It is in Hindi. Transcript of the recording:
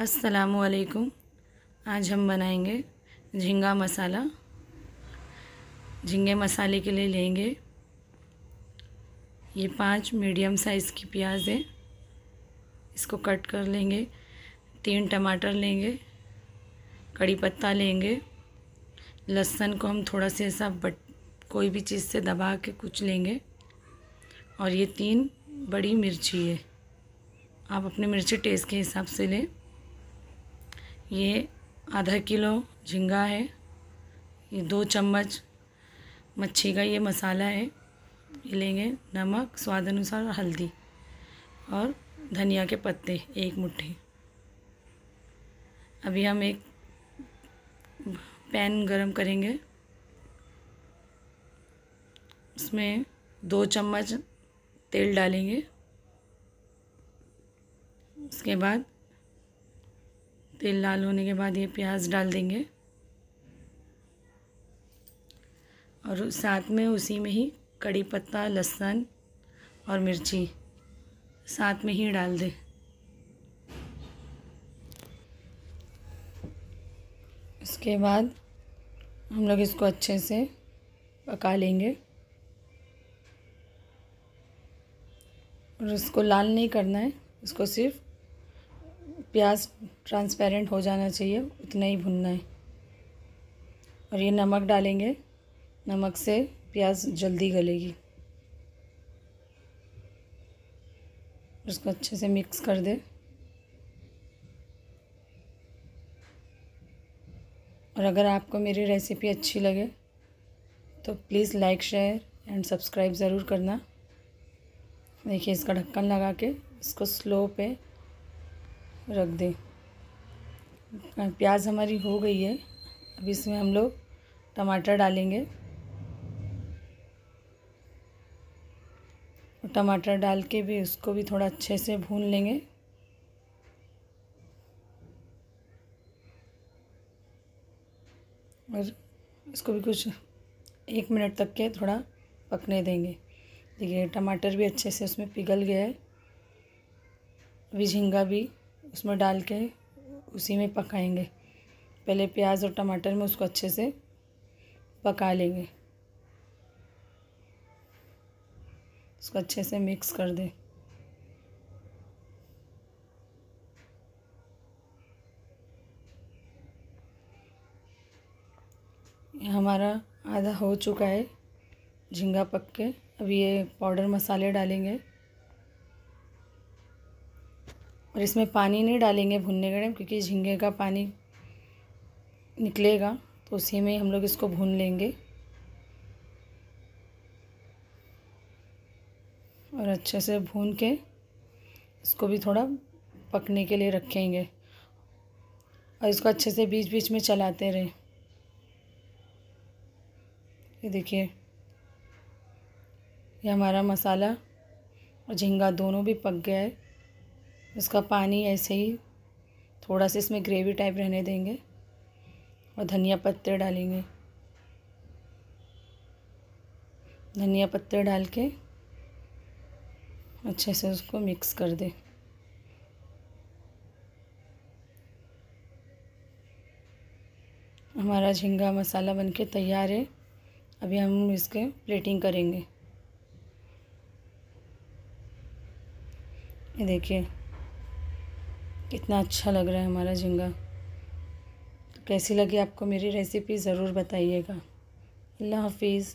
असलकुम आज हम बनाएंगे झींगा मसाला झींगे मसाले के लिए लेंगे ये पांच मीडियम साइज़ की प्याज है इसको कट कर लेंगे तीन टमाटर लेंगे कड़ी पत्ता लेंगे लहसुन को हम थोड़ा सा ऐसा बट कोई भी चीज़ से दबा के कुछ लेंगे और ये तीन बड़ी मिर्ची है आप अपने मिर्ची टेस्ट के हिसाब से लें ये आधा किलो झींगा है ये दो चम्मच मच्छी का ये मसाला है ये लेंगे नमक स्वाद अनुसार हल्दी और धनिया के पत्ते एक मुट्ठी अभी हम एक पैन गरम करेंगे उसमें दो चम्मच तेल डालेंगे उसके बाद तेल लाल होने के बाद ये प्याज डाल देंगे और साथ में उसी में ही कड़ी पत्ता लहसुन और मिर्ची साथ में ही डाल दें उसके बाद हम लोग इसको अच्छे से पका लेंगे और इसको लाल नहीं करना है इसको सिर्फ प्याज ट्रांसपेरेंट हो जाना चाहिए उतना ही भुनना है और ये नमक डालेंगे नमक से प्याज जल्दी गलेगी उसको अच्छे से मिक्स कर दे और अगर आपको मेरी रेसिपी अच्छी लगे तो please like share and subscribe ज़रूर करना देखिए इसका ढक्कन लगा के इसको स्लो पे रख दें हाँ, प्याज हमारी हो गई है अब इसमें हम लोग टमाटर डालेंगे टमाटर डाल के भी उसको भी थोड़ा अच्छे से भून लेंगे और इसको भी कुछ एक मिनट तक के थोड़ा पकने देंगे देखिए टमाटर भी अच्छे से उसमें पिघल गया है अभी झींगा भी उसमें डाल के उसी में पकाएंगे पहले प्याज और टमाटर में उसको अच्छे से पका लेंगे उसको अच्छे से मिक्स कर दें हमारा आधा हो चुका है झींगा पक के अब ये पाउडर मसाले डालेंगे और इसमें पानी नहीं डालेंगे भुनने के टाइम क्योंकि झींगे का पानी निकलेगा तो उसी में हम लोग इसको भून लेंगे और अच्छे से भून के इसको भी थोड़ा पकने के लिए रखेंगे और इसको अच्छे से बीच बीच में चलाते रहें ये देखिए ये हमारा मसाला और झींगा दोनों भी पक गया है इसका पानी ऐसे ही थोड़ा सा इसमें ग्रेवी टाइप रहने देंगे और धनिया पत्ते डालेंगे धनिया पत्ते डाल के अच्छे से उसको मिक्स कर दें हमारा झींगा मसाला बनके तैयार है अभी हम इसके प्लेटिंग करेंगे ये देखिए इतना अच्छा लग रहा है हमारा झींगा तो कैसी लगी आपको मेरी रेसिपी ज़रूर बताइएगा अल्लाह हाफिज़